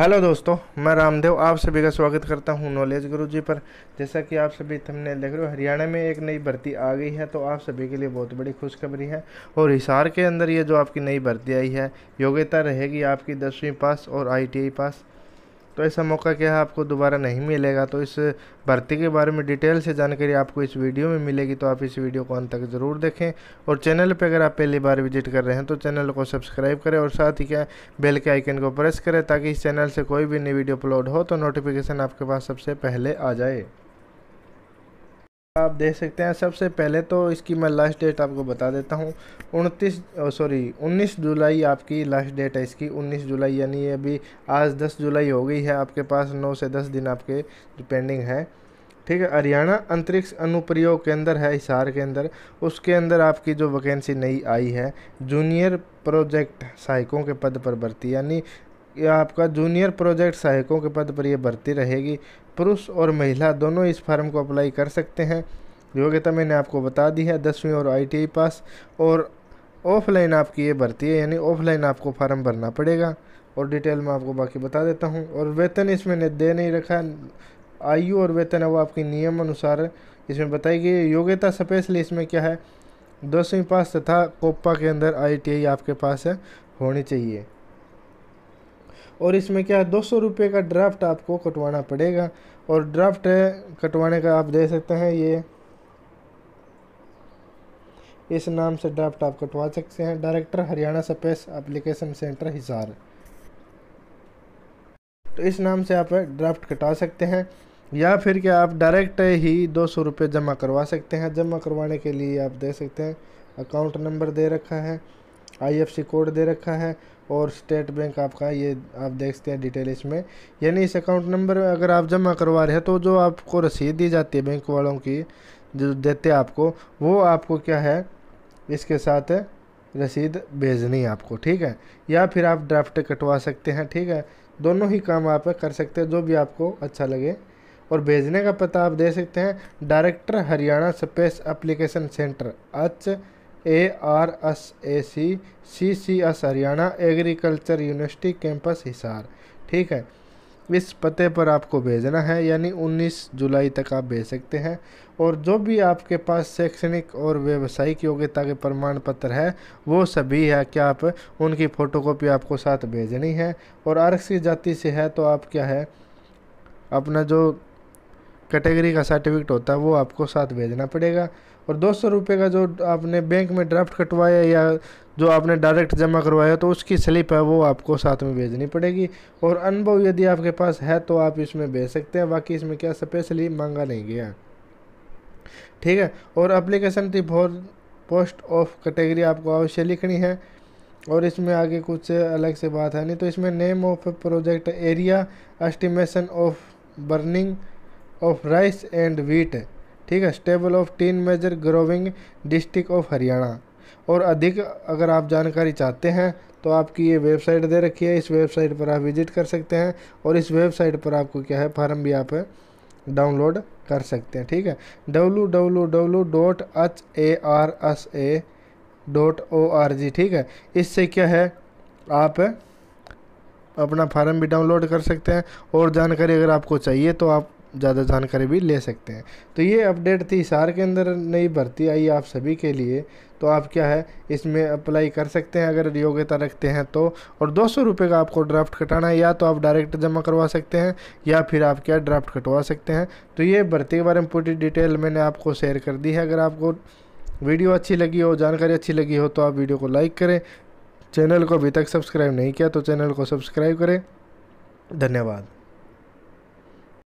hello दोस्तों मैं रामदेव आप सभी का स्वागत करता हूं नॉलेज गुरु जी पर जैसा कि आप सभी तुमने देख रहे हो हरियाणा में एक नई भर्ती आ गई है तो आप सभी के लिए बहुत बड़ी खुशखबरी है और हिसार के अंदर ये जो आपकी नई भर्ती आई है योग्यता रहेगी आपकी दसवीं पास और आईटीआई पास तो ऐसा मौका क्या है आपको दोबारा नहीं मिलेगा तो इस भर्ती के बारे में डिटेल से जानकारी आपको इस वीडियो में मिलेगी तो आप इस वीडियो को अंत तक ज़रूर देखें और चैनल पर अगर आप पहली बार विजिट कर रहे हैं तो चैनल को सब्सक्राइब करें और साथ ही क्या बेल के आइकन को प्रेस करें ताकि इस चैनल से कोई भी नई वीडियो अपलोड हो तो नोटिफिकेशन आपके पास सबसे पहले आ जाए आप देख सकते हैं सबसे पहले तो इसकी मैं लास्ट डेट आपको बता देता हूँ उनतीस सॉरी 19 जुलाई आपकी लास्ट डेट है इसकी 19 जुलाई यानी अभी आज 10 जुलाई हो गई है आपके पास 9 से 10 दिन आपके पेंडिंग है ठीक है हरियाणा अंतरिक्ष अनुप्रयोग केंद्र है हिसार के अंदर उसके अंदर आपकी जो वैकेंसी नई आई है जूनियर प्रोजेक्ट सहायकों के पद पर भर्ती यानी या आपका जूनियर प्रोजेक्ट सहायकों के पद पर यह भर्ती रहेगी पुरुष और महिला दोनों इस फॉर्म को अप्लाई कर सकते हैं योग्यता मैंने आपको बता दी है दसवीं और आईटीआई पास और ऑफलाइन आपकी ये भर्ती है यानी ऑफलाइन आपको फार्म भरना पड़ेगा और डिटेल में आपको बाकी बता देता हूँ और वेतन इसमें ने दे नहीं रखा आयु और वेतन है वो आपके नियम अनुसार इसमें बताई गई योग्यता स्पेशली इसमें क्या है दसवीं पास तथा कोपा के अंदर आई आपके पास है होनी चाहिए और इसमें क्या है दो सौ रुपये का ड्राफ्ट आपको कटवाना पड़ेगा और ड्राफ्ट है कटवाने का आप दे सकते हैं ये इस नाम से ड्राफ्ट आप कटवा सकते हैं director Haryana space application centre Hisar तो इस नाम से आप ड्राफ्ट कटा सकते हैं या फिर क्या आप डायरेक्ट ही दो सौ रुपये जमा करवा सकते हैं जमा करवाने के लिए आप दे सकते हैं अकाउंट नंबर दे रखा है आईएफसी कोड दे रखा है और स्टेट बैंक आपका ये आप देख सकते हैं डिटेल इसमें यानी इस अकाउंट नंबर अगर आप जमा करवा रहे हैं तो जो आपको रसीद दी जाती है बैंक वालों की जो देते हैं आपको वो आपको क्या है इसके साथ रसीद भेजनी है आपको ठीक है या फिर आप ड्राफ्ट कटवा सकते हैं ठीक है दोनों ही काम आप कर सकते हैं जो भी आपको अच्छा लगे और भेजने का पता आप दे सकते हैं director Haryana space application centre H A R S A C C C S Haryana agriculture university campus Hisar ठीक है इस पते पर आपको भेजना है यानी 19 जुलाई तक आप भेज सकते हैं और जो भी आपके पास शैक्षणिक और व्यावसायिक योग्यता के प्रमाण पत्र है वो सभी है क्या आप उनकी फ़ोटोकॉपी आपको साथ भेजनी है और आरक्षित जाति से है तो आप क्या है अपना जो कैटेगरी का सर्टिफिकेट होता है वो आपको साथ भेजना पड़ेगा और दो सौ रुपये का जो आपने बैंक में ड्राफ्ट कटवाया या जो आपने डायरेक्ट जमा करवाया तो उसकी स्लिप है वो आपको साथ में भेजनी पड़ेगी और अनुभव यदि आपके पास है तो आप इसमें भेज सकते हैं बाकी इसमें क्या स्पेशली मांगा नहीं गया ठीक है और अप्लीकेशन थी फॉर पोस्ट ऑफ कैटेगरी आपको अवश्य लिखनी है और इसमें आगे कुछ अलग से बात है नहीं तो इसमें name of project area estimation of burning of rice and wheat ठीक है stubble of ten major growing district of Haryana और अधिक अगर आप जानकारी चाहते हैं तो आपकी ये वेबसाइट दे रखी है इस वेबसाइट पर आप विजिट कर सकते हैं और इस वेबसाइट पर आपको क्या है फार्म भी आप डाउनलोड कर सकते हैं ठीक है W W W dot H A R S A dot O R G ठीक है इससे क्या है आप अपना फार्म भी डाउनलोड कर सकते हैं और जानकारी अगर आपको चाहिए तो आप ज़्यादा जानकारी भी ले सकते हैं तो ये अपडेट थी हिसार के अंदर नई भर्ती आई आप सभी के लिए तो आप क्या है इसमें अप्लाई कर सकते हैं अगर योग्यता रखते हैं तो और दो सौ रुपये का आपको ड्राफ्ट कटाना है या तो आप डायरेक्ट जमा करवा सकते हैं या फिर आप क्या ड्राफ्ट कटवा सकते हैं तो ये भर्ती के बारे में पूरी डिटेल मैंने आपको शेयर कर दी है अगर आपको वीडियो अच्छी लगी हो जानकारी अच्छी लगी हो तो आप वीडियो को लाइक करें चैनल को अभी तक सब्सक्राइब नहीं किया तो चैनल को सब्सक्राइब करें धन्यवाद